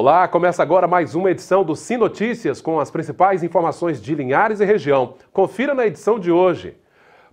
Olá, começa agora mais uma edição do Sim Notícias com as principais informações de Linhares e região. Confira na edição de hoje.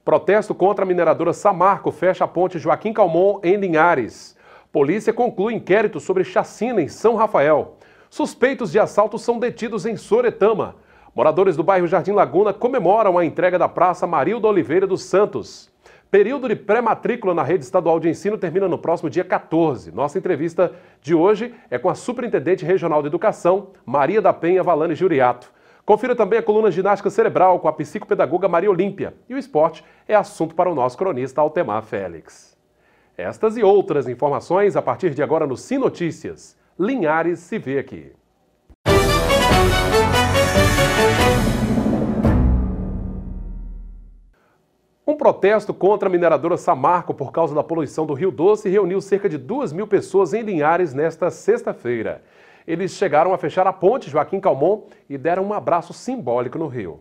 Protesto contra a mineradora Samarco fecha a ponte Joaquim Calmon em Linhares. Polícia conclui inquérito sobre chacina em São Rafael. Suspeitos de assalto são detidos em Soretama. Moradores do bairro Jardim Laguna comemoram a entrega da Praça Marilda Oliveira dos Santos. Período de pré-matrícula na rede estadual de ensino termina no próximo dia 14. Nossa entrevista de hoje é com a Superintendente Regional de Educação, Maria da Penha Valane Juriato. Confira também a coluna Ginástica Cerebral com a psicopedagoga Maria Olímpia. E o esporte é assunto para o nosso cronista Altemar Félix. Estas e outras informações a partir de agora no Sim Notícias. Linhares se vê aqui. Protesto contra a mineradora Samarco por causa da poluição do Rio Doce reuniu cerca de 2 mil pessoas em Linhares nesta sexta-feira. Eles chegaram a fechar a ponte Joaquim Calmon e deram um abraço simbólico no rio.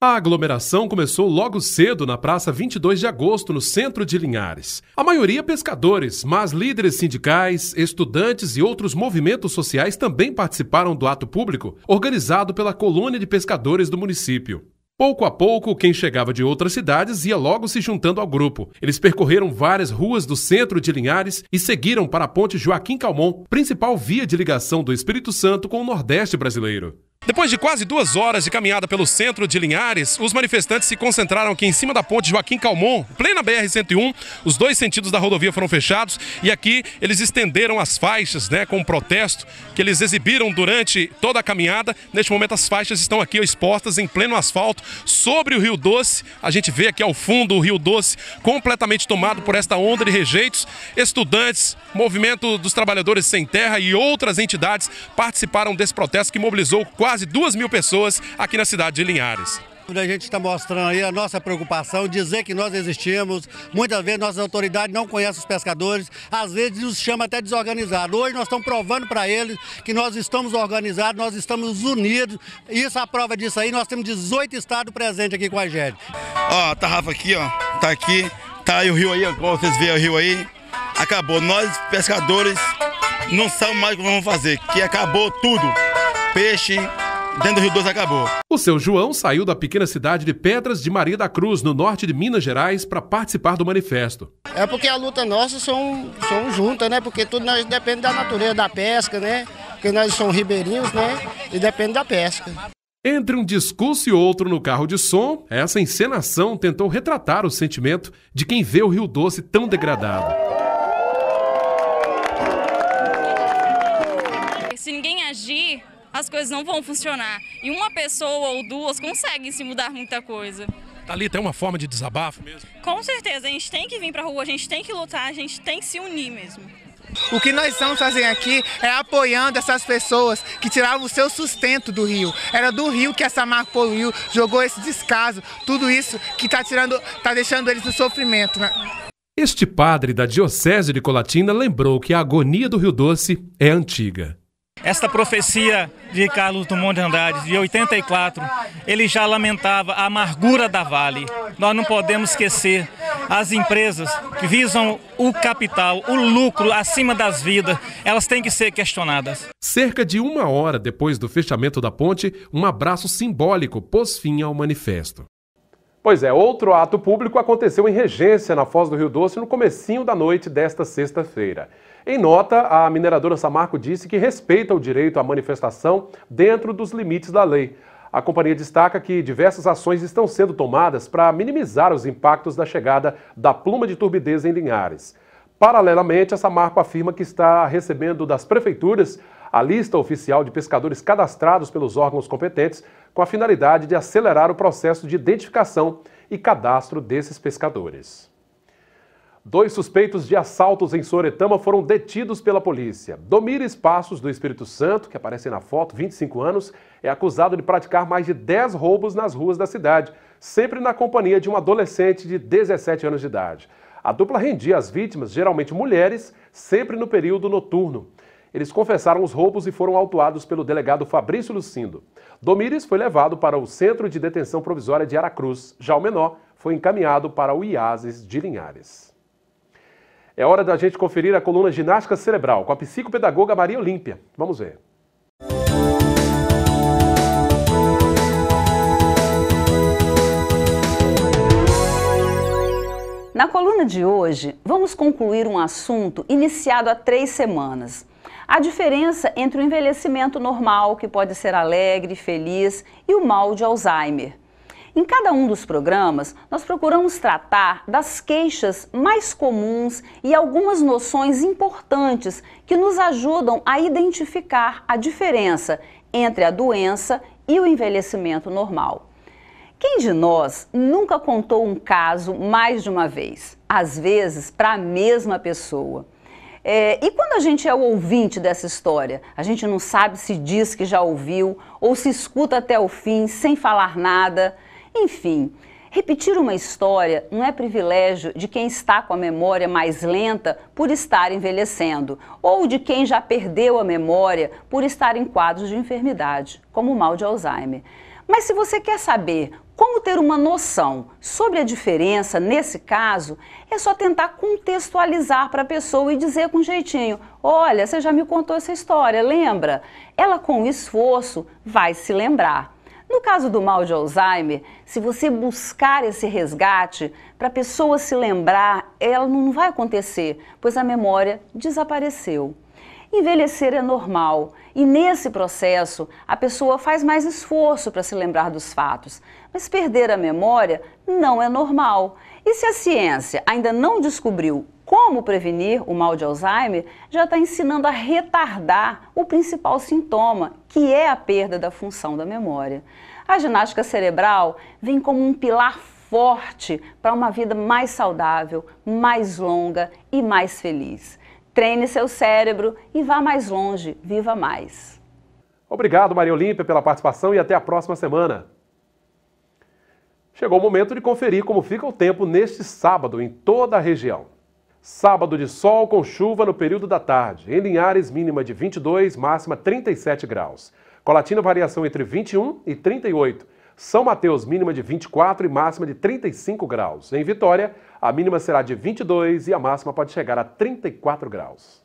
A aglomeração começou logo cedo na Praça 22 de Agosto, no centro de Linhares. A maioria pescadores, mas líderes sindicais, estudantes e outros movimentos sociais também participaram do ato público organizado pela Colônia de Pescadores do município. Pouco a pouco, quem chegava de outras cidades ia logo se juntando ao grupo. Eles percorreram várias ruas do centro de Linhares e seguiram para a ponte Joaquim Calmon, principal via de ligação do Espírito Santo com o Nordeste brasileiro. Depois de quase duas horas de caminhada pelo centro de Linhares, os manifestantes se concentraram aqui em cima da ponte Joaquim Calmon, plena BR-101. Os dois sentidos da rodovia foram fechados e aqui eles estenderam as faixas né, com um protesto que eles exibiram durante toda a caminhada. Neste momento, as faixas estão aqui expostas em pleno asfalto sobre o Rio Doce. A gente vê aqui ao fundo o Rio Doce completamente tomado por esta onda de rejeitos. Estudantes, movimento dos trabalhadores sem terra e outras entidades participaram desse protesto que mobilizou quase quase duas mil pessoas aqui na cidade de Linhares. A gente está mostrando aí a nossa preocupação, dizer que nós existimos. Muitas vezes nossas autoridades não conhecem os pescadores, às vezes nos chama até desorganizado. Hoje nós estamos provando para eles que nós estamos organizados, nós estamos unidos. Isso, a prova disso aí, nós temos 18 estados presentes aqui com a gente. Ó, a tá tarrafa aqui, ó, tá aqui, tá aí o rio aí, Como vocês veem o rio aí. Acabou. Nós, pescadores, não sabemos mais o que vamos fazer, que acabou tudo peixe, dentro do Rio Doce acabou. O seu João saiu da pequena cidade de Pedras de Maria da Cruz, no norte de Minas Gerais, para participar do manifesto. É porque a luta nossa são, são juntas, né? Porque tudo nós depende da natureza, da pesca, né? Porque nós somos ribeirinhos, né? E depende da pesca. Entre um discurso e outro no carro de som, essa encenação tentou retratar o sentimento de quem vê o Rio Doce tão degradado. as coisas não vão funcionar. E uma pessoa ou duas conseguem se mudar muita coisa. Thalita, tá é uma forma de desabafo mesmo? Com certeza, a gente tem que vir para a rua, a gente tem que lutar, a gente tem que se unir mesmo. O que nós estamos fazendo aqui é apoiando essas pessoas que tiraram o seu sustento do rio. Era do rio que essa marca poluiu, jogou esse descaso, tudo isso que está tirando, tá deixando eles no sofrimento. Né? Este padre da Diocese de Colatina lembrou que a agonia do Rio Doce é antiga. Esta profecia de Carlos Dumont de Andrade, de 84, ele já lamentava a amargura da Vale. Nós não podemos esquecer as empresas que visam o capital, o lucro acima das vidas, elas têm que ser questionadas. Cerca de uma hora depois do fechamento da ponte, um abraço simbólico pôs fim ao manifesto. Pois é, outro ato público aconteceu em Regência, na Foz do Rio Doce, no comecinho da noite desta sexta-feira. Em nota, a mineradora Samarco disse que respeita o direito à manifestação dentro dos limites da lei. A companhia destaca que diversas ações estão sendo tomadas para minimizar os impactos da chegada da pluma de turbidez em Linhares. Paralelamente, a Samarco afirma que está recebendo das prefeituras a lista oficial de pescadores cadastrados pelos órgãos competentes com a finalidade de acelerar o processo de identificação e cadastro desses pescadores. Dois suspeitos de assaltos em Soretama foram detidos pela polícia. Domires Espaços do Espírito Santo, que aparece na foto, 25 anos, é acusado de praticar mais de 10 roubos nas ruas da cidade, sempre na companhia de um adolescente de 17 anos de idade. A dupla rendia as vítimas, geralmente mulheres, sempre no período noturno. Eles confessaram os roubos e foram autuados pelo delegado Fabrício Lucindo. Domires foi levado para o Centro de Detenção Provisória de Aracruz. Já o menor foi encaminhado para o IASES de Linhares. É hora da gente conferir a coluna Ginástica Cerebral com a psicopedagoga Maria Olímpia. Vamos ver. Na coluna de hoje, vamos concluir um assunto iniciado há três semanas. A diferença entre o envelhecimento normal, que pode ser alegre, feliz, e o mal de Alzheimer. Em cada um dos programas, nós procuramos tratar das queixas mais comuns e algumas noções importantes que nos ajudam a identificar a diferença entre a doença e o envelhecimento normal. Quem de nós nunca contou um caso mais de uma vez? Às vezes, para a mesma pessoa. É, e quando a gente é o ouvinte dessa história, a gente não sabe se diz que já ouviu ou se escuta até o fim sem falar nada. Enfim, repetir uma história não é privilégio de quem está com a memória mais lenta por estar envelhecendo ou de quem já perdeu a memória por estar em quadros de enfermidade, como o mal de Alzheimer. Mas se você quer saber como ter uma noção sobre a diferença nesse caso é só tentar contextualizar para a pessoa e dizer com jeitinho: olha, você já me contou essa história, lembra? Ela, com esforço, vai se lembrar. No caso do mal de Alzheimer, se você buscar esse resgate para a pessoa se lembrar, ela não vai acontecer, pois a memória desapareceu. Envelhecer é normal e, nesse processo, a pessoa faz mais esforço para se lembrar dos fatos, mas perder a memória não é normal. E se a ciência ainda não descobriu como prevenir o mal de Alzheimer, já está ensinando a retardar o principal sintoma, que é a perda da função da memória. A ginástica cerebral vem como um pilar forte para uma vida mais saudável, mais longa e mais feliz treine seu cérebro e vá mais longe, viva mais. Obrigado, Maria Olímpia, pela participação e até a próxima semana. Chegou o momento de conferir como fica o tempo neste sábado em toda a região. Sábado de sol com chuva no período da tarde. Em Linhares, mínima de 22, máxima 37 graus. Colatina, variação entre 21 e 38 são Mateus, mínima de 24 e máxima de 35 graus. Em Vitória, a mínima será de 22 e a máxima pode chegar a 34 graus.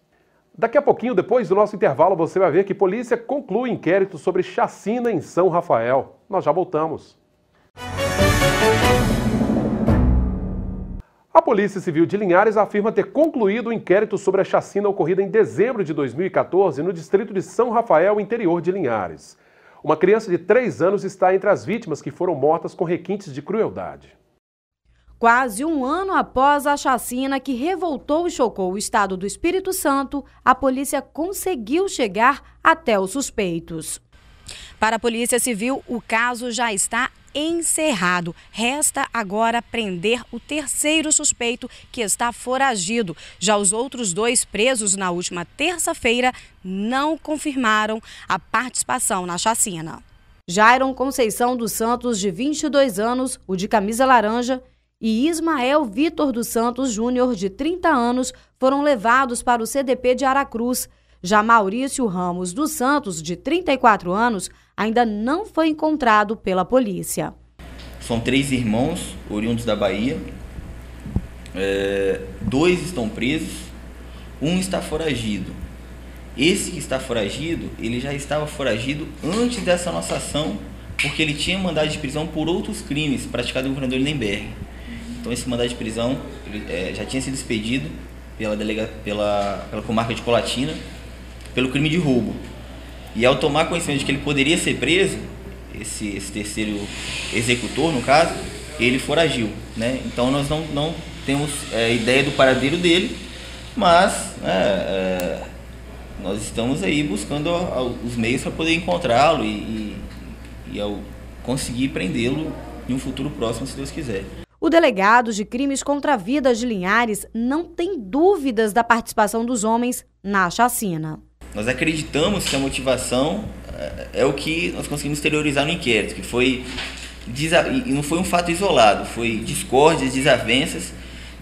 Daqui a pouquinho, depois do nosso intervalo, você vai ver que polícia conclui inquérito sobre chacina em São Rafael. Nós já voltamos. A Polícia Civil de Linhares afirma ter concluído o inquérito sobre a chacina ocorrida em dezembro de 2014 no distrito de São Rafael, interior de Linhares. Uma criança de 3 anos está entre as vítimas que foram mortas com requintes de crueldade. Quase um ano após a chacina que revoltou e chocou o estado do Espírito Santo, a polícia conseguiu chegar até os suspeitos. Para a Polícia Civil, o caso já está encerrado. Resta agora prender o terceiro suspeito que está foragido. Já os outros dois presos na última terça-feira não confirmaram a participação na chacina. Jairon Conceição dos Santos, de 22 anos, o de camisa laranja, e Ismael Vitor dos Santos Júnior, de 30 anos, foram levados para o CDP de Aracruz. Já Maurício Ramos dos Santos, de 34 anos, ainda não foi encontrado pela polícia. São três irmãos oriundos da Bahia. É, dois estão presos, um está foragido. Esse que está foragido, ele já estava foragido antes dessa nossa ação, porque ele tinha mandado de prisão por outros crimes praticados no governador Lindenberg. Então esse mandado de prisão ele, é, já tinha sido expedido pela, delega, pela, pela comarca de Colatina pelo crime de roubo. E ao tomar conhecimento de que ele poderia ser preso, esse, esse terceiro executor, no caso, ele foragiu. Né? Então nós não, não temos é, ideia do paradeiro dele, mas né, é, nós estamos aí buscando os meios para poder encontrá-lo e, e, e ao conseguir prendê-lo em um futuro próximo, se Deus quiser. O delegado de crimes contra a vida de Linhares não tem dúvidas da participação dos homens na chacina. Nós acreditamos que a motivação eh, é o que nós conseguimos exteriorizar no inquérito, que foi e não foi um fato isolado, foi discórdias, desavenças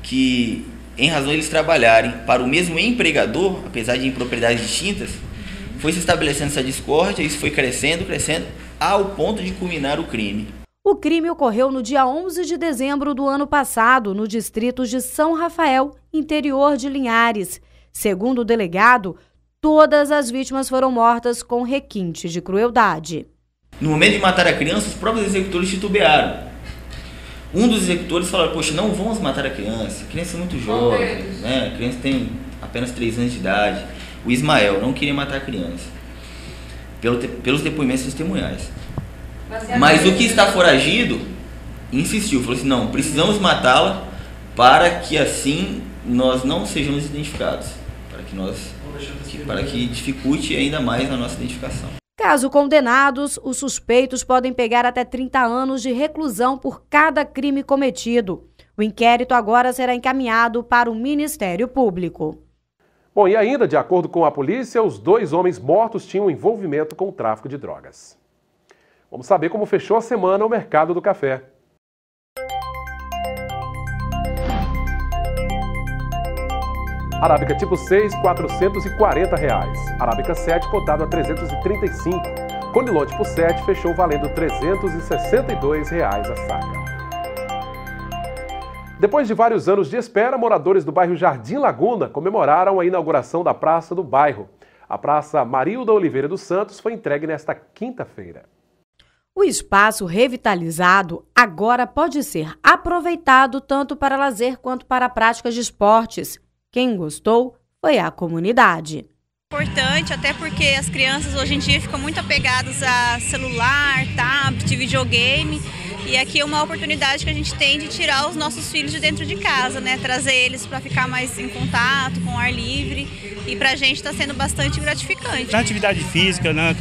que, em razão eles trabalharem para o mesmo empregador, apesar de em propriedades distintas, foi se estabelecendo essa discórdia, isso foi crescendo, crescendo, ao ponto de culminar o crime. O crime ocorreu no dia 11 de dezembro do ano passado, no distrito de São Rafael, interior de Linhares. Segundo o delegado, todas as vítimas foram mortas com requinte de crueldade. No momento de matar a criança, os próprios executores titubearam. Um dos executores falou: Poxa, não vamos matar a criança, a criança é muito jovem, né? a criança tem apenas 3 anos de idade. O Ismael não queria matar a criança, pelos depoimentos testemunhais. Mas é o que está foragido insistiu, falou assim: Não, precisamos matá-la para que assim nós não sejamos identificados que nós, que, para que dificulte ainda mais a nossa identificação. Caso condenados, os suspeitos podem pegar até 30 anos de reclusão por cada crime cometido. O inquérito agora será encaminhado para o Ministério Público. Bom, e ainda, de acordo com a polícia, os dois homens mortos tinham envolvimento com o tráfico de drogas. Vamos saber como fechou a semana o mercado do café. Arábica tipo 6, R$ 440. Reais. Arábica 7, cotado a R$ 335. Conilon tipo 7 fechou valendo R$ 362 reais a saca. Depois de vários anos de espera, moradores do bairro Jardim Laguna comemoraram a inauguração da praça do bairro. A Praça Marilda Oliveira dos Santos foi entregue nesta quinta-feira. O espaço revitalizado agora pode ser aproveitado tanto para lazer quanto para práticas de esportes. Quem gostou foi a comunidade. Importante, até porque as crianças hoje em dia ficam muito apegadas a celular, tablet, videogame. E aqui é uma oportunidade que a gente tem de tirar os nossos filhos de dentro de casa, né? Trazer eles para ficar mais em contato, com o ar livre. E para a gente está sendo bastante gratificante. Na atividade física, na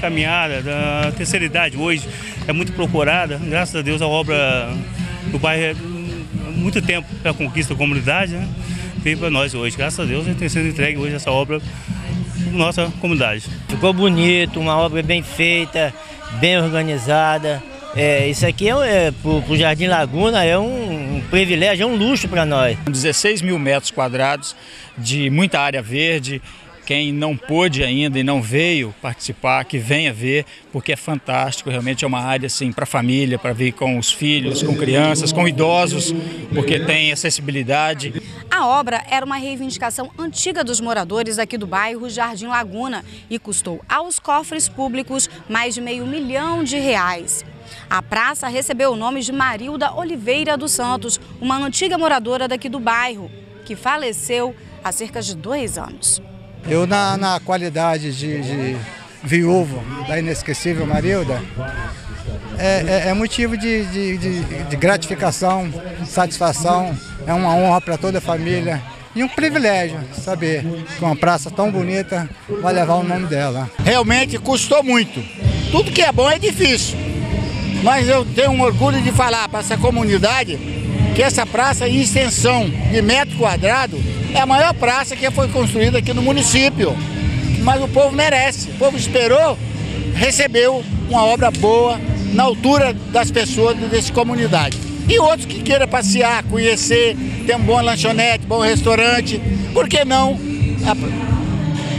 caminhada, na terceira idade hoje é muito procurada. Graças a Deus a obra do bairro é muito tempo para conquista da comunidade, né? para nós hoje. Graças a Deus, a gente tem sendo entregue hoje essa obra para nossa comunidade. Ficou bonito, uma obra bem feita, bem organizada. É, isso aqui é, é para o Jardim Laguna é um, um privilégio, é um luxo para nós. 16 mil metros quadrados de muita área verde, quem não pôde ainda e não veio participar, que venha ver, porque é fantástico. Realmente é uma área assim para família, para vir com os filhos, com crianças, com idosos, porque tem acessibilidade. A obra era uma reivindicação antiga dos moradores aqui do bairro Jardim Laguna e custou aos cofres públicos mais de meio milhão de reais. A praça recebeu o nome de Marilda Oliveira dos Santos, uma antiga moradora daqui do bairro, que faleceu há cerca de dois anos. Eu, na, na qualidade de, de viúvo da inesquecível Marilda, é, é, é motivo de, de, de, de gratificação, satisfação, é uma honra para toda a família. E um privilégio saber que uma praça tão bonita vai levar o nome dela. Realmente custou muito. Tudo que é bom é difícil. Mas eu tenho um orgulho de falar para essa comunidade que essa praça, em extensão de metro quadrado, é a maior praça que foi construída aqui no município. Mas o povo merece. O povo esperou, recebeu uma obra boa, na altura das pessoas dessa comunidade. E outros que queiram passear, conhecer, ter um bom lanchonete, bom restaurante, por que não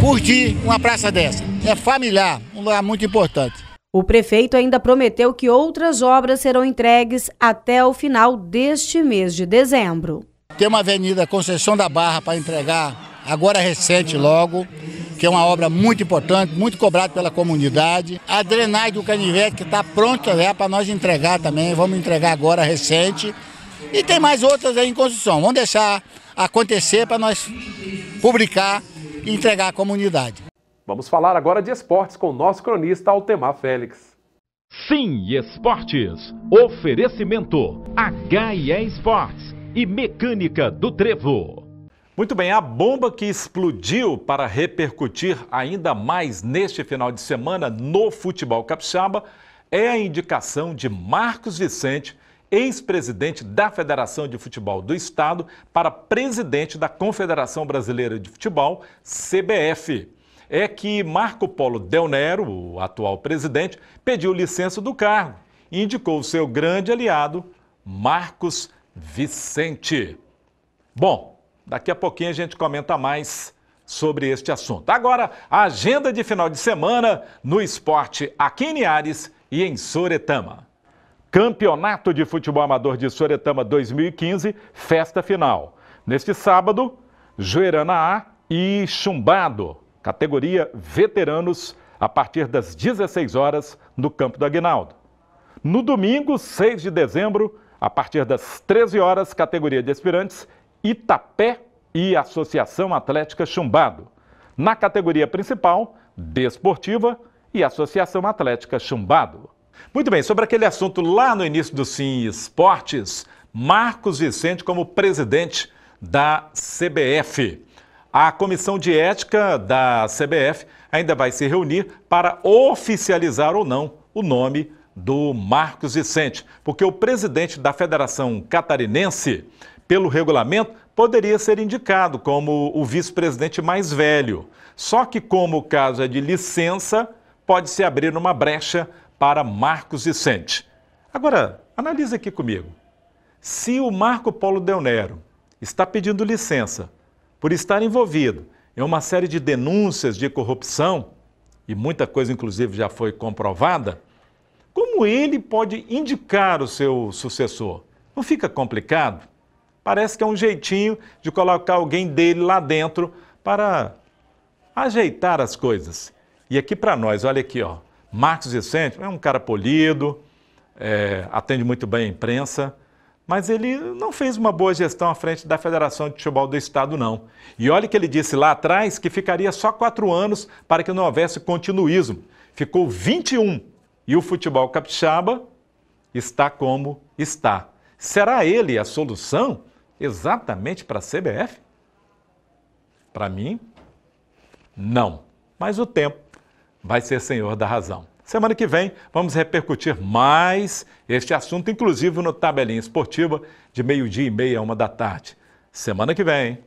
curtir uma praça dessa? É familiar, um lugar muito importante. O prefeito ainda prometeu que outras obras serão entregues até o final deste mês de dezembro. Tem uma avenida Conceição da Barra para entregar, agora recente logo, que é uma obra muito importante, muito cobrada pela comunidade. A drenagem do Canivete, que está pronta é para nós entregar também, vamos entregar agora recente. E tem mais outras aí em construção. Vamos deixar acontecer para nós publicar e entregar à comunidade. Vamos falar agora de esportes com o nosso cronista Altemar Félix. Sim, esportes. Oferecimento HE Esportes e Mecânica do Trevo. Muito bem, a bomba que explodiu para repercutir ainda mais neste final de semana no futebol capixaba é a indicação de Marcos Vicente, ex-presidente da Federação de Futebol do Estado, para presidente da Confederação Brasileira de Futebol, CBF. É que Marco Polo Del Nero, o atual presidente, pediu licença do cargo e indicou seu grande aliado, Marcos Vicente. Bom, daqui a pouquinho a gente comenta mais sobre este assunto. Agora, a agenda de final de semana no esporte aqui em Niares e em Soretama. Campeonato de Futebol Amador de Soretama 2015, festa final. Neste sábado, Joerana A e Chumbado, categoria veteranos, a partir das 16 horas no Campo do Aguinaldo. No domingo, 6 de dezembro, a partir das 13 horas, categoria de aspirantes, Itapé e Associação Atlética Chumbado. Na categoria principal, Desportiva e Associação Atlética Chumbado. Muito bem, sobre aquele assunto lá no início do Sim Esportes, Marcos Vicente como presidente da CBF. A comissão de ética da CBF ainda vai se reunir para oficializar ou não o nome do Marcos Vicente, porque o presidente da Federação Catarinense, pelo regulamento, poderia ser indicado como o vice-presidente mais velho. Só que, como o caso é de licença, pode-se abrir uma brecha para Marcos Vicente. Agora, analise aqui comigo. Se o Marco Polo Del Nero está pedindo licença por estar envolvido em uma série de denúncias de corrupção, e muita coisa, inclusive, já foi comprovada, como ele pode indicar o seu sucessor? Não fica complicado? Parece que é um jeitinho de colocar alguém dele lá dentro para ajeitar as coisas. E aqui para nós, olha aqui, ó, Marcos Vicente é um cara polido, é, atende muito bem a imprensa, mas ele não fez uma boa gestão à frente da Federação de Futebol do Estado, não. E olha que ele disse lá atrás que ficaria só quatro anos para que não houvesse continuismo. Ficou 21 e o futebol capixaba está como está. Será ele a solução exatamente para a CBF? Para mim, não. Mas o tempo vai ser senhor da razão. Semana que vem vamos repercutir mais este assunto, inclusive no Tabelinha Esportiva, de meio-dia e meia a uma da tarde. Semana que vem.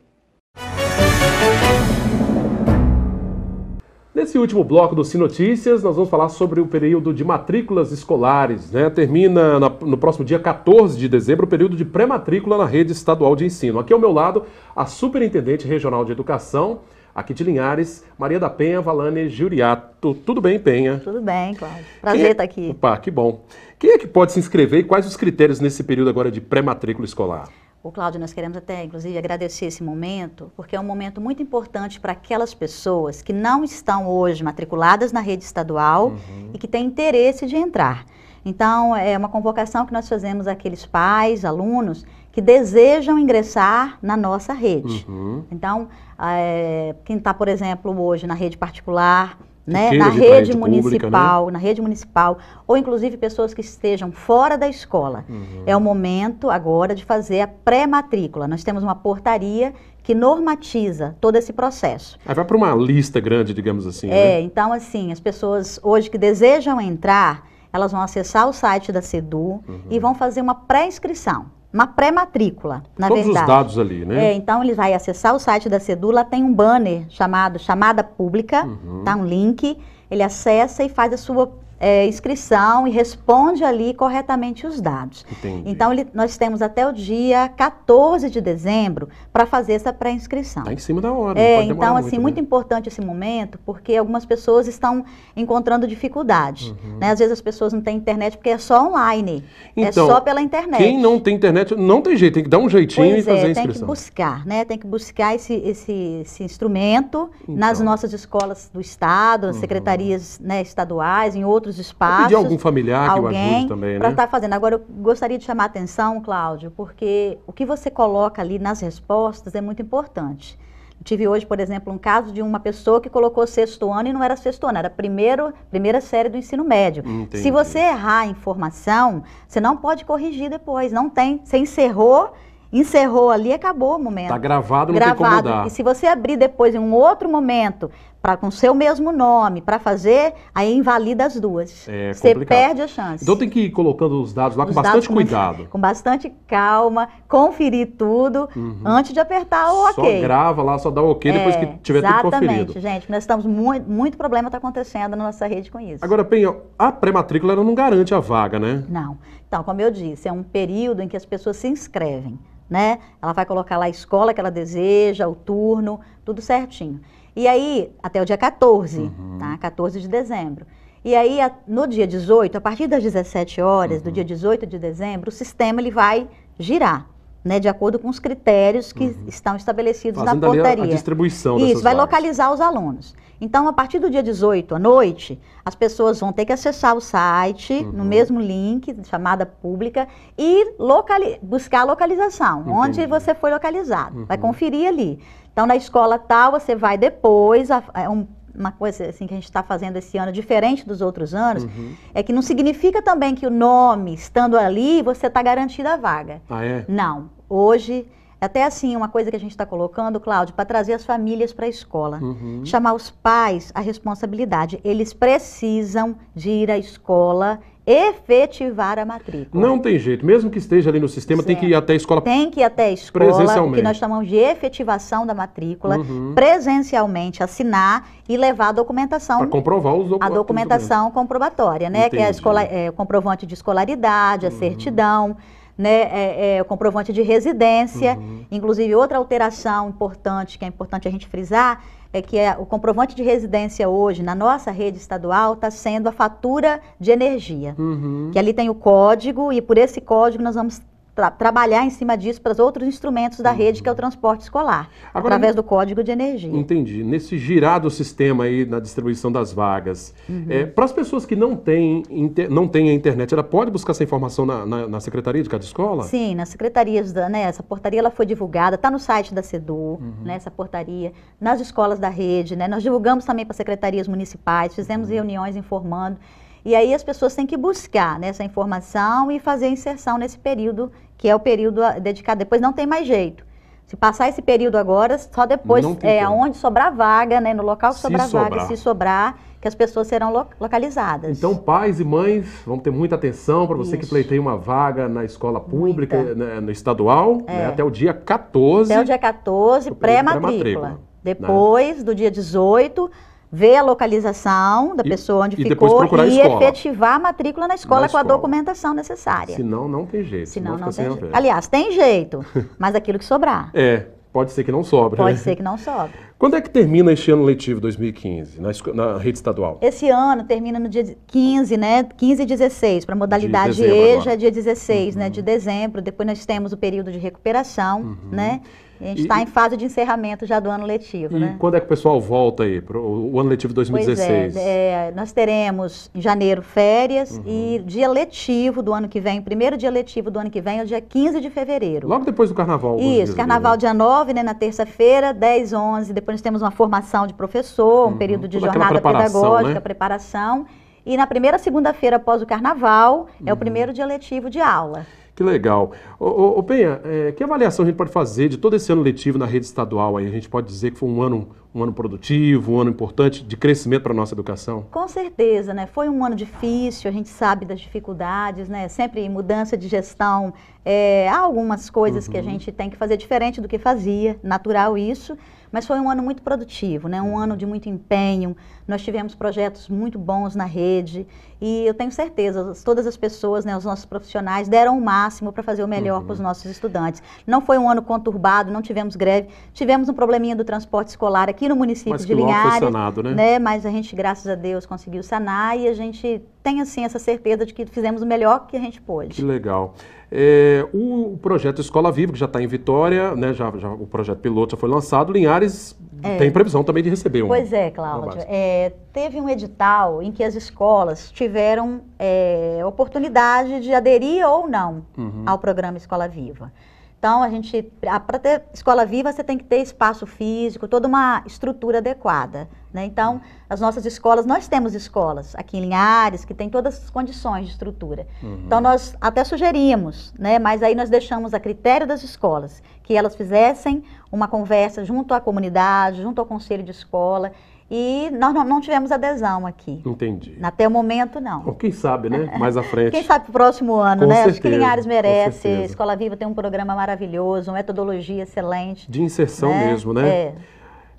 Nesse último bloco do Sinotícias, nós vamos falar sobre o período de matrículas escolares. Né? Termina na, no próximo dia 14 de dezembro o período de pré-matrícula na rede estadual de ensino. Aqui ao meu lado, a Superintendente Regional de Educação, aqui de Linhares, Maria da Penha Valane Giuriato. Tudo bem, Penha? Tudo bem, Cláudio. Prazer Quem... É estar aqui. Opa, que bom. Quem é que pode se inscrever e quais os critérios nesse período agora de pré-matrícula escolar? O Cláudio, nós queremos até, inclusive, agradecer esse momento, porque é um momento muito importante para aquelas pessoas que não estão hoje matriculadas na rede estadual uhum. e que têm interesse de entrar. Então, é uma convocação que nós fazemos àqueles pais, alunos, que desejam ingressar na nossa rede. Uhum. Então, é, quem está, por exemplo, hoje na rede particular, né, na rede municipal, pública, né? na rede municipal, ou inclusive pessoas que estejam fora da escola. Uhum. É o momento agora de fazer a pré-matrícula. Nós temos uma portaria que normatiza todo esse processo. Aí vai para uma lista grande, digamos assim. Né? É, né? então assim, as pessoas hoje que desejam entrar, elas vão acessar o site da SEDU uhum. e vão fazer uma pré-inscrição uma pré-matrícula, na Todos verdade. Todos os dados ali, né? É, então ele vai acessar o site da Cedula, tem um banner chamado Chamada Pública, uhum. tá um link, ele acessa e faz a sua é, inscrição e responde ali corretamente os dados. Entendi. Então, ele, nós temos até o dia 14 de dezembro para fazer essa pré-inscrição. Está em cima da hora. É, então, assim, muito, muito né? importante esse momento, porque algumas pessoas estão encontrando dificuldade. Uhum. Né? Às vezes as pessoas não têm internet porque é só online. É então, é só pela internet. Quem não tem internet, não tem jeito, tem que dar um jeitinho pois e fazer é, a inscrição. Tem que buscar, né? Tem que buscar esse, esse, esse instrumento então. nas nossas escolas do Estado, nas uhum. secretarias né, estaduais, em outros outros espaços. Pedir algum familiar alguém o ajude também, né? Para estar tá fazendo. Agora, eu gostaria de chamar a atenção, Cláudio, porque o que você coloca ali nas respostas é muito importante. Eu tive hoje, por exemplo, um caso de uma pessoa que colocou sexto ano e não era sexto ano, era primeiro, primeira série do ensino médio. Entendi. Se você errar a informação, você não pode corrigir depois, não tem. Você encerrou, encerrou ali, acabou o momento. Está gravado, não gravado. tem como mudar. E se você abrir depois em um outro momento pra, com seu mesmo nome para fazer, aí invalida as duas. É Você perde a chance. Então tem que ir colocando os dados lá os com dados bastante com, cuidado. Com bastante calma, conferir tudo uhum. antes de apertar o só OK. Só grava lá, só dá o OK é, depois que tiver tudo conferido. Exatamente, gente. Nós estamos muito, muito problema está acontecendo na nossa rede com isso. Agora, Penha, a pré-matrícula não garante a vaga, né? Não. Então, como eu disse, é um período em que as pessoas se inscrevem. Né? Ela vai colocar lá a escola que ela deseja, o turno, tudo certinho. E aí, até o dia 14, uhum. tá? 14 de dezembro. E aí, a, no dia 18, a partir das 17 horas, uhum. do dia 18 de dezembro, o sistema ele vai girar né, de acordo com os critérios que uhum. estão estabelecidos Fazendo na portaria. Ali a, a distribuição Isso, vai vagas. localizar os alunos. Então, a partir do dia 18 à noite, as pessoas vão ter que acessar o site, uhum. no mesmo link, chamada pública, e locali buscar a localização, Entendi. onde você foi localizado. Uhum. Vai conferir ali. Então, na escola tal, você vai depois, a, a é um uma coisa assim que a gente está fazendo esse ano, diferente dos outros anos, uhum. é que não significa também que o nome, estando ali, você está garantida a vaga. Ah, é? Não. Hoje, até assim, uma coisa que a gente está colocando, Cláudio, para trazer as famílias para a escola. Uhum. Chamar os pais à responsabilidade. Eles precisam de ir à escola efetivar a matrícula. Não tem jeito, mesmo que esteja ali no sistema, certo. tem que ir até a escola Tem que ir até a escola, presencialmente. que nós chamamos de efetivação da matrícula, uhum. presencialmente assinar e levar a documentação. Para comprovar os documentos. A documentação comprobatória, né? Entendi. Que é, escola, é, o comprovante de escolaridade, a uhum. certidão. Né, é, é, o comprovante de residência, uhum. inclusive outra alteração importante, que é importante a gente frisar, é que é o comprovante de residência hoje na nossa rede estadual está sendo a fatura de energia. Uhum. Que ali tem o código e por esse código nós vamos tra trabalhar em cima disso para os outros instrumentos da uhum. rede, que é o uhum. transporte escolar, Agora, através do código de energia. Entendi. Nesse girar do sistema aí na distribuição das vagas, uhum. é, eh, para as pessoas que não têm, não têm a internet, ela pode buscar essa informação na, na, na secretaria de cada escola? Sim, nas secretarias né, essa portaria ela foi divulgada, está no site da CEDU, uhum. né, essa portaria, nas escolas da rede, né, nós divulgamos também para secretarias municipais, fizemos uhum. reuniões informando. E aí as pessoas têm que buscar né, essa informação e fazer inserção nesse período que é o período ah, dedicado. Depois não tem mais jeito. Se passar esse período agora, só depois é onde sobrar vaga, né, no local que sobrar, sobrar vaga, se sobrar, que as pessoas serão lo localizadas. Então, pais e mães, vamos ter muita atenção para você Isso. que pleiteia uma vaga na escola pública, né, no estadual, é. né, até o dia 14. Até o dia 14, pré-matrícula. Pré né. Depois né? do dia 18, ver a localização da e, pessoa onde e ficou e efetivar a matrícula na escola, na escola com a documentação necessária. Senão não tem jeito. Senão, senão não tem jeito. Aliás, tem jeito, mas aquilo que sobrar. É, pode ser que não sobre. Pode né? ser que não sobre. Quando é que termina este ano letivo 2015 na, na, rede estadual? Esse ano termina no dia 15, né? 15 e 16, para a modalidade de EJA, agora. É dia 16, né? uhum. né? De dezembro. Depois nós temos o período de recuperação, uhum. né? A gente está em fase de encerramento já do ano letivo. E né? quando é que o pessoal volta aí, para o ano letivo 2016? Pois é, é, nós teremos em janeiro férias uhum. e dia letivo do ano que vem, primeiro dia letivo do ano que vem é o dia 15 de fevereiro. Logo depois do carnaval. Isso, assim, carnaval ali, né? dia 9, né, na terça-feira, 10, 11. Depois nós temos uma formação de professor, um uhum. período de Toda jornada né? pedagógica, né? preparação. E na primeira segunda-feira após o carnaval uhum. é o uhum. primeiro dia letivo de aula. Que legal. Ô, ô, ô Penha, é, que avaliação a gente pode fazer de todo esse ano letivo na rede estadual? Aí? A gente pode dizer que foi um ano, um ano produtivo, um ano importante de crescimento para a nossa educação? Com certeza, né? Foi um ano difícil, a gente sabe das dificuldades, né? Sempre mudança de gestão. É, há algumas coisas uhum. que a uhum. gente tem que fazer diferente do que fazia, natural isso. Mas foi um ano muito produtivo, né? um ano de muito empenho. Nós tivemos projetos muito bons na rede e eu tenho certeza, todas as pessoas, né, os nossos profissionais, deram o máximo para fazer o melhor uhum. para os nossos estudantes. Não foi um ano conturbado, não tivemos greve, tivemos um probleminha do transporte escolar aqui no município mas de Linhares. foi sanado, né? né? Mas a gente, graças a Deus, conseguiu sanar e a gente tem assim essa certeza de que fizemos o melhor que a gente pôde. Que legal. É, o projeto Escola Viva, que já está em Vitória, né, já, já, o projeto piloto já foi lançado, Linhares é. tem previsão também de receber um. Pois é, Cláudio. É, teve um edital em que as escolas tiveram é, oportunidade de aderir ou não uhum. ao programa Escola Viva. Então, a gente, para ter escola viva, você tem que ter espaço físico, toda uma estrutura adequada. Né? Então, uhum. as nossas escolas, nós temos escolas aqui em Linhares que tem todas as condições de estrutura. Uhum. Então, nós até sugerimos, né? mas aí nós deixamos a critério das escolas que elas fizessem uma conversa junto à comunidade, junto ao conselho de escola e nós não, não tivemos adesão aqui. Entendi. Até o momento, não. Bom, quem sabe, né? Mais à frente. Quem sabe pro próximo ano, com né? Certeza, Acho que Linhares merece. Escola Viva tem um programa maravilhoso, uma metodologia excelente. De inserção né? mesmo, né? É.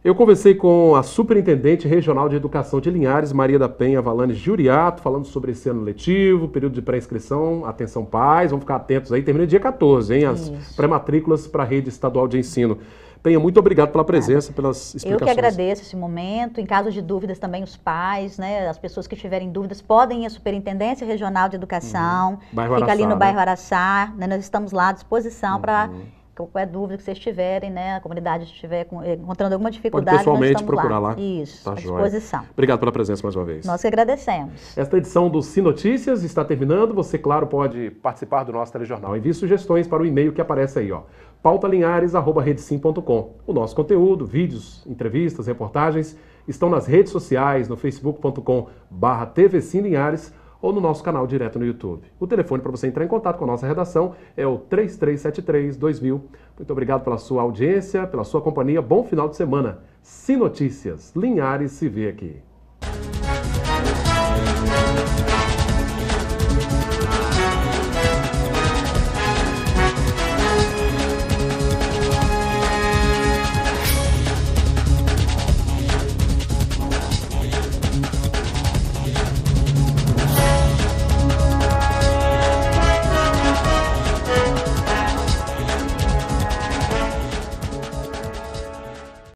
Eu conversei com a Superintendente Regional de Educação de Linhares, Maria da Penha Valanes Juriato, falando sobre esse ano letivo, período de pré-inscrição, atenção pais, vamos ficar atentos aí, termina dia 14, hein? As pré-matrículas para a rede estadual de ensino. Penha, muito obrigado pela presença, pelas explicações. Eu que agradeço esse momento. Em caso de dúvidas também os pais, né, as pessoas que tiverem dúvidas podem ir à Superintendência Regional de Educação. Uhum. Bairro Araçá, fica ali no né? bairro Araçá. Né? nós estamos lá à disposição uhum. para qualquer dúvida que vocês tiverem, né, a comunidade estiver eh, encontrando alguma dificuldade, Pode pessoalmente procurar lá. lá. Isso, tá à joia. disposição. Obrigado pela presença mais uma vez. Nós que agradecemos. Esta edição do Sim Notícias está terminando. Você, claro, pode participar do nosso telejornal. Envie sugestões para o e-mail que aparece aí, ó pautalinhares.redesim.com. O nosso conteúdo, vídeos, entrevistas, reportagens estão nas redes sociais, no facebook.com barra Linhares ou no nosso canal direto no YouTube. O telefone para você entrar em contato com a nossa redação é o 3373-2000. Muito obrigado pela sua audiência, pela sua companhia. Bom final de semana. Sim Notícias, Linhares se vê aqui.